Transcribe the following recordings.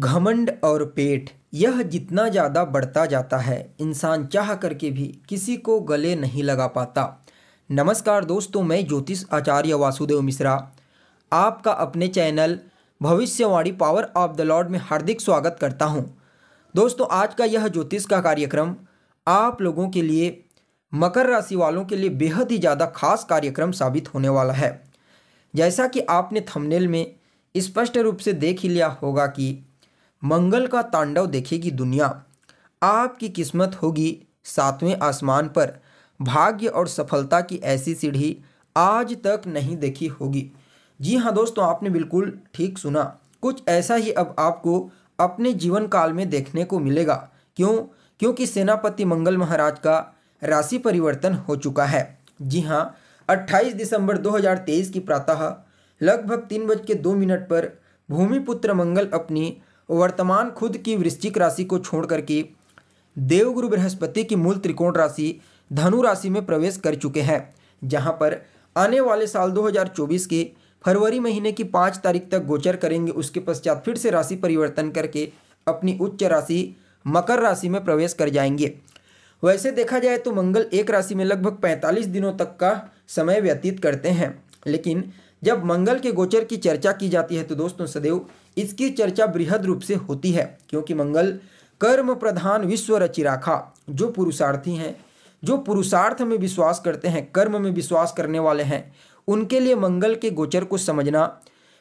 घमंड और पेट यह जितना ज़्यादा बढ़ता जाता है इंसान चाह करके भी किसी को गले नहीं लगा पाता नमस्कार दोस्तों मैं ज्योतिष आचार्य वासुदेव मिश्रा आपका अपने चैनल भविष्यवाणी पावर ऑफ द लॉर्ड में हार्दिक स्वागत करता हूं। दोस्तों आज का यह ज्योतिष का कार्यक्रम आप लोगों के लिए मकर राशि वालों के लिए बेहद ही ज़्यादा खास कार्यक्रम साबित होने वाला है जैसा कि आपने थमनेल में स्पष्ट रूप से देख ही लिया होगा कि मंगल का तांडव देखेगी दुनिया आपकी किस्मत होगी सातवें आसमान पर भाग्य और सफलता की ऐसी सीढ़ी आज तक नहीं देखी होगी जी हाँ दोस्तों आपने बिल्कुल ठीक सुना कुछ ऐसा ही अब आपको अपने जीवन काल में देखने को मिलेगा क्यों क्योंकि सेनापति मंगल महाराज का राशि परिवर्तन हो चुका है जी हाँ 28 दिसंबर 2023 की प्रातः लगभग तीन बज के दो मिनट पर भूमिपुत्र मंगल अपनी वर्तमान खुद की वृश्चिक राशि को छोड़कर के देवगुरु बृहस्पति की मूल त्रिकोण राशि धनु राशि में प्रवेश कर चुके हैं जहां पर आने वाले साल 2024 के फरवरी महीने की पाँच तारीख तक गोचर करेंगे उसके पश्चात फिर से राशि परिवर्तन करके अपनी उच्च राशि मकर राशि में प्रवेश कर जाएंगे वैसे देखा जाए तो मंगल एक राशि में लगभग 45 दिनों तक का समय व्यतीत करते हैं लेकिन जब मंगल के गोचर की चर्चा की जाती है तो दोस्तों सदैव इसकी चर्चा बृहद रूप से होती है क्योंकि मंगल कर्म प्रधान विश्व रचिराखा जो पुरुषार्थी हैं जो पुरुषार्थ में विश्वास करते हैं कर्म में विश्वास करने वाले हैं उनके लिए मंगल के गोचर को समझना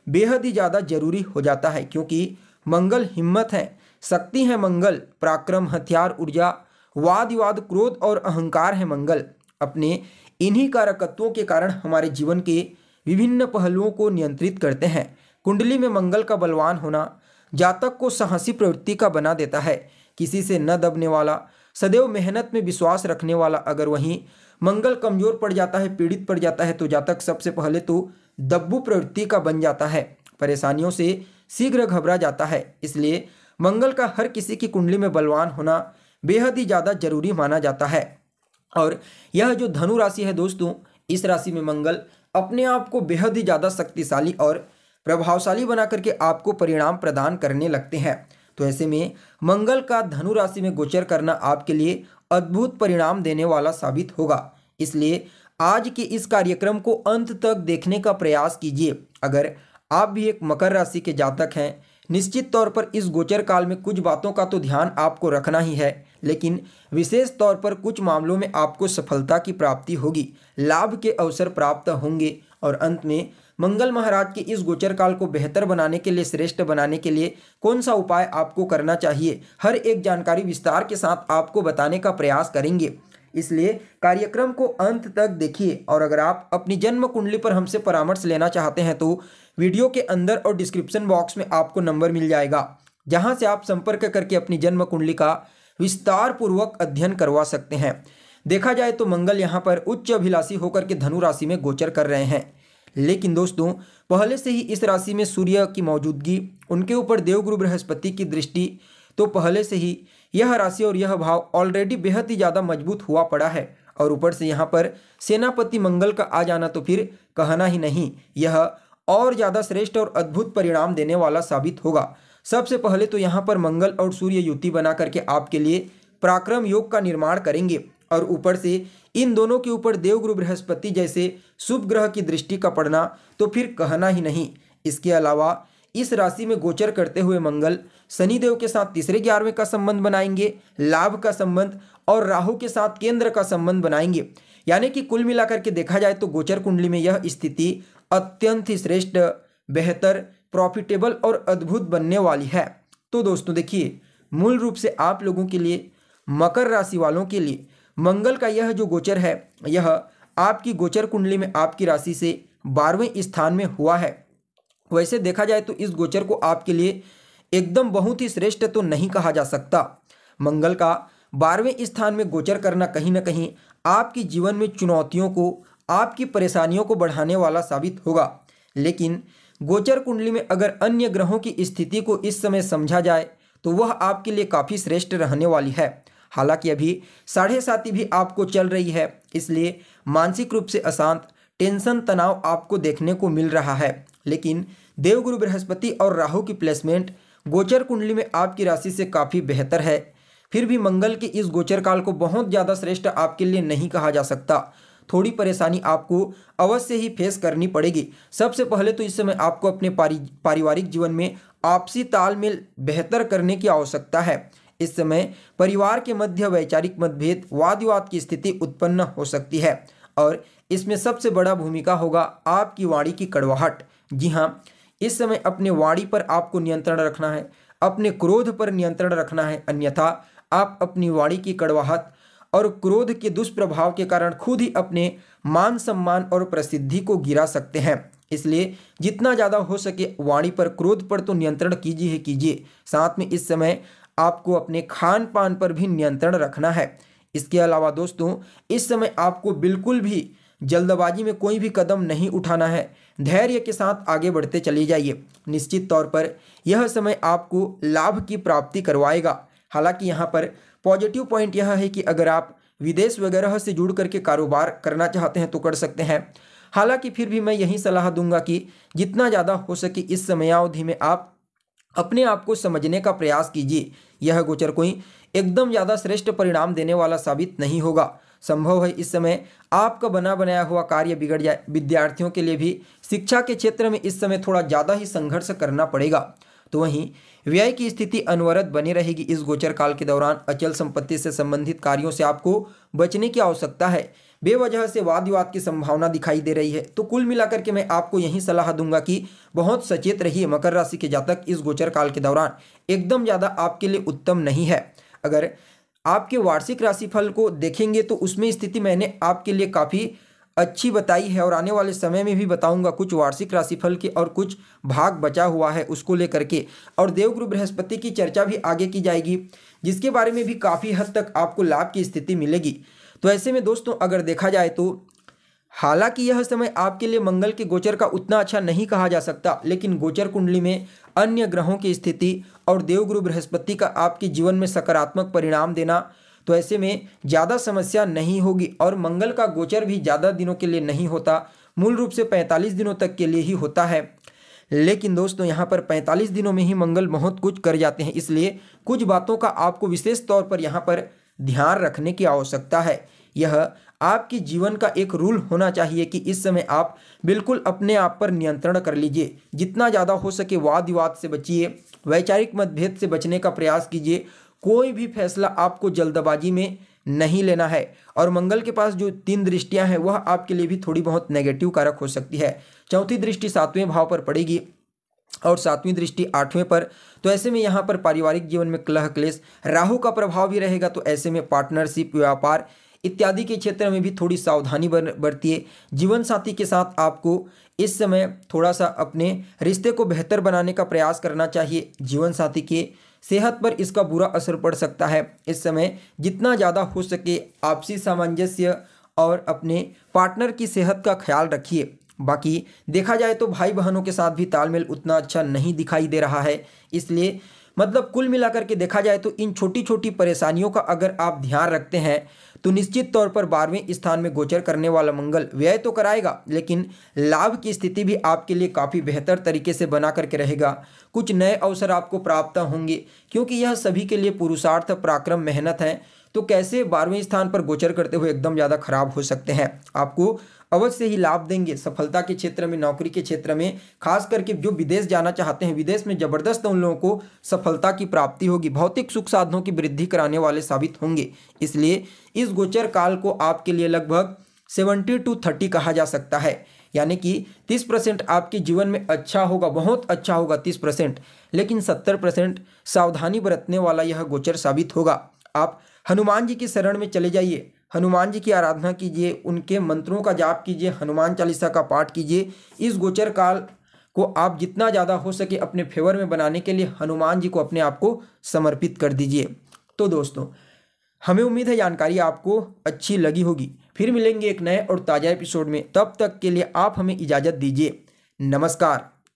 बेहद ही ज़्यादा जरूरी हो जाता है क्योंकि मंगल हिम्मत है शक्ति है मंगल पराक्रम हथियार ऊर्जा वाद विवाद क्रोध और अहंकार है मंगल अपने इन्हीं कारकत्वों के कारण हमारे जीवन के विभिन्न पहलुओं को नियंत्रित करते हैं कुंडली में मंगल का बलवान होना जातक को साहसी प्रवृत्ति का बना देता है किसी से न दबने वाला सदैव मेहनत में विश्वास रखने वाला अगर वहीं मंगल कमजोर पड़ जाता है पीड़ित पड़ जाता है तो जातक सबसे पहले तो दब्बू प्रवृत्ति का बन जाता है परेशानियों से शीघ्र घबरा जाता है इसलिए मंगल का हर किसी की कुंडली में बलवान होना बेहद ही ज़्यादा जरूरी माना जाता है और यह जो धनु राशि है दोस्तों इस राशि में मंगल अपने आप को बेहद ही ज़्यादा शक्तिशाली और प्रभावशाली बना करके आपको परिणाम प्रदान करने लगते हैं तो ऐसे में मंगल का धनु राशि में गोचर करना आपके लिए अद्भुत परिणाम देने वाला साबित होगा इसलिए आज के इस कार्यक्रम को अंत तक देखने का प्रयास कीजिए अगर आप भी एक मकर राशि के जातक हैं निश्चित तौर पर इस गोचर काल में कुछ बातों का तो ध्यान आपको रखना ही है लेकिन विशेष तौर पर कुछ मामलों में आपको सफलता की प्राप्ति होगी लाभ के अवसर प्राप्त होंगे और अंत में मंगल महाराज के इस गोचर काल को बेहतर बनाने के लिए श्रेष्ठ बनाने के लिए कौन सा उपाय आपको करना चाहिए हर एक जानकारी विस्तार के साथ आपको बताने का प्रयास करेंगे इसलिए कार्यक्रम को अंत तक देखिए और अगर आप अपनी जन्म कुंडली पर हमसे परामर्श लेना चाहते हैं तो वीडियो के अंदर और डिस्क्रिप्शन बॉक्स में आपको नंबर मिल जाएगा जहां से आप संपर्क करके अपनी जन्म कुंडली का विस्तार पूर्वक अध्ययन करवा सकते हैं देखा जाए तो मंगल यहाँ पर उच्च अभिलाषी होकर के धनु राशि में गोचर कर रहे हैं लेकिन दोस्तों पहले से ही इस राशि में सूर्य की मौजूदगी उनके ऊपर देवगुरु बृहस्पति की दृष्टि तो पहले से ही यह राशि और यह भाव ऑलरेडी बेहद ही ज़्यादा मजबूत हुआ पड़ा है और ऊपर से यहाँ पर सेनापति मंगल का आ जाना तो फिर कहना ही नहीं यह और ज़्यादा श्रेष्ठ और अद्भुत परिणाम देने वाला साबित होगा सबसे पहले तो यहाँ पर मंगल और सूर्य युति बना करके आपके लिए पराक्रम योग का निर्माण करेंगे और ऊपर से इन दोनों के ऊपर देवगुरु बृहस्पति जैसे शुभ ग्रह की दृष्टि का पड़ना तो फिर कहना ही नहीं इसके अलावा इस राशि में गोचर करते हुए मंगल शनिदेव के साथ तीसरे ग्यारहवें का संबंध बनाएंगे लाभ का संबंध और राहु के साथ केंद्र का संबंध बनाएंगे यानी कि कुल मिलाकर के देखा जाए तो गोचर कुंडली में यह स्थिति अत्यंत ही श्रेष्ठ बेहतर प्रॉफिटेबल और अद्भुत बनने वाली है तो दोस्तों देखिए मूल रूप से आप लोगों के लिए मकर राशि वालों के लिए मंगल का यह जो गोचर है यह आपकी गोचर कुंडली में आपकी राशि से बारहवें स्थान में हुआ है वैसे देखा जाए तो इस गोचर को आपके लिए एकदम बहुत ही श्रेष्ठ तो नहीं कहा जा सकता मंगल का बारहवें स्थान में गोचर करना कहीं ना कहीं आपके जीवन में चुनौतियों को आपकी परेशानियों को बढ़ाने वाला साबित होगा लेकिन गोचर कुंडली में अगर अन्य ग्रहों की स्थिति को इस समय समझा जाए तो वह आपके लिए काफ़ी श्रेष्ठ रहने वाली है हालांकि अभी साढ़े साथी भी आपको चल रही है इसलिए मानसिक रूप से अशांत टेंशन तनाव आपको देखने को मिल रहा है लेकिन देवगुरु बृहस्पति और राहु की प्लेसमेंट गोचर कुंडली में आपकी राशि से काफ़ी बेहतर है फिर भी मंगल के इस गोचर काल को बहुत ज़्यादा श्रेष्ठ आपके लिए नहीं कहा जा सकता थोड़ी परेशानी आपको अवश्य ही फेस करनी पड़ेगी सबसे पहले तो इस समय आपको अपने पारिवारिक जीवन में आपसी तालमेल बेहतर करने की आवश्यकता है इस समय परिवार के मध्य वैचारिक मतभेद वाद विवाद की स्थिति उत्पन्न हो सकती है और इसमें सबसे बड़ा भूमिका होगा आपकी वाणी की कड़वाहट जी हाँ इस समय अपने वाणी पर आपको नियंत्रण रखना है अपने क्रोध पर नियंत्रण रखना है अन्यथा आप अपनी वाणी की कड़वाहट और क्रोध के दुष्प्रभाव के कारण खुद ही अपने मान सम्मान और प्रसिद्धि को गिरा सकते हैं इसलिए जितना ज़्यादा हो सके वाणी पर क्रोध पर तो नियंत्रण कीजिए कीजिए साथ में इस समय आपको अपने खान पान पर भी नियंत्रण रखना है इसके अलावा दोस्तों इस समय आपको बिल्कुल भी जल्दबाजी में कोई भी कदम नहीं उठाना है धैर्य के साथ आगे बढ़ते चले जाइए निश्चित तौर पर यह समय आपको लाभ की प्राप्ति करवाएगा हालांकि यहाँ पर पॉजिटिव पॉइंट यह है कि अगर आप विदेश वगैरह से जुड़ करके कारोबार करना चाहते हैं तो कर सकते हैं हालांकि फिर भी मैं यही सलाह दूंगा कि जितना ज़्यादा हो सके इस समयावधि में आप अपने आप को समझने का प्रयास कीजिए यह गोचर कोई एकदम ज़्यादा श्रेष्ठ परिणाम देने वाला साबित नहीं होगा संभव है इस समय आपका बना बनाया हुआ कार्य बिगड़ जाए विद्यार्थियों के लिए भी शिक्षा के क्षेत्र में इस समय थोड़ा ज़्यादा ही संघर्ष करना पड़ेगा तो वहीं व्यय की स्थिति अनवरत बनी रहेगी इस गोचर काल के दौरान अचल संपत्ति से संबंधित कार्यों से आपको बचने की आवश्यकता है बेवजह से वाद विवाद की संभावना दिखाई दे रही है तो कुल मिलाकर के मैं आपको यही सलाह दूंगा कि बहुत सचेत रहिए मकर राशि के जातक इस गोचर काल के दौरान एकदम ज़्यादा आपके लिए उत्तम नहीं है अगर आपके वार्षिक राशिफल को देखेंगे तो उसमें स्थिति मैंने आपके लिए काफ़ी अच्छी बताई है और आने वाले समय में भी बताऊंगा कुछ वार्षिक राशिफल के और कुछ भाग बचा हुआ है उसको लेकर के और देवगुरु बृहस्पति की चर्चा भी आगे की जाएगी जिसके बारे में भी काफ़ी हद तक आपको लाभ की स्थिति मिलेगी तो ऐसे में दोस्तों अगर देखा जाए तो हालांकि यह समय आपके लिए मंगल के गोचर का उतना अच्छा नहीं कहा जा सकता लेकिन गोचर कुंडली में अन्य ग्रहों की स्थिति और देवगुरु बृहस्पति का आपके जीवन में सकारात्मक परिणाम देना तो ऐसे में ज़्यादा समस्या नहीं होगी और मंगल का गोचर भी ज़्यादा दिनों के लिए नहीं होता मूल रूप से 45 दिनों तक के लिए ही होता है लेकिन दोस्तों यहाँ पर 45 दिनों में ही मंगल बहुत कुछ कर जाते हैं इसलिए कुछ बातों का आपको विशेष तौर पर यहाँ पर ध्यान रखने की आवश्यकता है यह आपके जीवन का एक रूल होना चाहिए कि इस समय आप बिल्कुल अपने आप पर नियंत्रण कर लीजिए जितना ज़्यादा हो सके वाद विवाद से बचिए वैचारिक मतभेद से बचने का प्रयास कीजिए कोई भी फैसला आपको जल्दबाजी में नहीं लेना है और मंगल के पास जो तीन दृष्टियां हैं वह आपके लिए भी थोड़ी बहुत नेगेटिव कारक हो सकती है चौथी दृष्टि सातवें भाव पर पड़ेगी और सातवीं दृष्टि आठवें पर तो ऐसे में यहाँ पर पारिवारिक जीवन में कलह क्लेश राहु का प्रभाव भी रहेगा तो ऐसे में पार्टनरशिप व्यापार इत्यादि के क्षेत्र में भी थोड़ी सावधानी है जीवन साथी के साथ आपको इस समय थोड़ा सा अपने रिश्ते को बेहतर बनाने का प्रयास करना चाहिए जीवन साथी के सेहत पर इसका बुरा असर पड़ सकता है इस समय जितना ज़्यादा हो सके आपसी सामंजस्य और अपने पार्टनर की सेहत का ख्याल रखिए बाकी देखा जाए तो भाई बहनों के साथ भी तालमेल उतना अच्छा नहीं दिखाई दे रहा है इसलिए मतलब कुल मिलाकर के देखा जाए तो इन छोटी छोटी परेशानियों का अगर आप ध्यान रखते हैं तो निश्चित तौर पर बारहवें स्थान में गोचर करने वाला मंगल व्यय तो कराएगा लेकिन लाभ की स्थिति भी आपके लिए काफ़ी बेहतर तरीके से बना करके रहेगा कुछ नए अवसर आपको प्राप्त होंगे क्योंकि यह सभी के लिए पुरुषार्थ पराक्रम मेहनत है तो कैसे बारहवें स्थान पर गोचर करते हुए एकदम ज़्यादा खराब हो सकते हैं आपको अवश्य ही लाभ देंगे सफलता के क्षेत्र में नौकरी के क्षेत्र में खास करके जो विदेश जाना चाहते हैं विदेश में जबरदस्त उन लोगों को सफलता की प्राप्ति होगी भौतिक सुख साधनों की वृद्धि कराने वाले साबित होंगे इसलिए इस गोचर काल को आपके लिए लगभग सेवेंटी टू थर्टी कहा जा सकता है यानी कि तीस परसेंट आपके जीवन में अच्छा होगा बहुत अच्छा होगा तीस परसेंट लेकिन सत्तर परसेंट सावधानी बरतने वाला यह गोचर साबित होगा आप हनुमान जी की शरण में चले जाइए हनुमान जी की आराधना कीजिए उनके मंत्रों का जाप कीजिए हनुमान चालीसा का पाठ कीजिए इस गोचर काल को आप जितना ज़्यादा हो सके अपने फेवर में बनाने के लिए हनुमान जी को अपने आप को समर्पित कर दीजिए तो दोस्तों हमें उम्मीद है जानकारी आपको अच्छी लगी होगी फिर मिलेंगे एक नए और ताज़ा एपिसोड में तब तक के लिए आप हमें इजाज़त दीजिए नमस्कार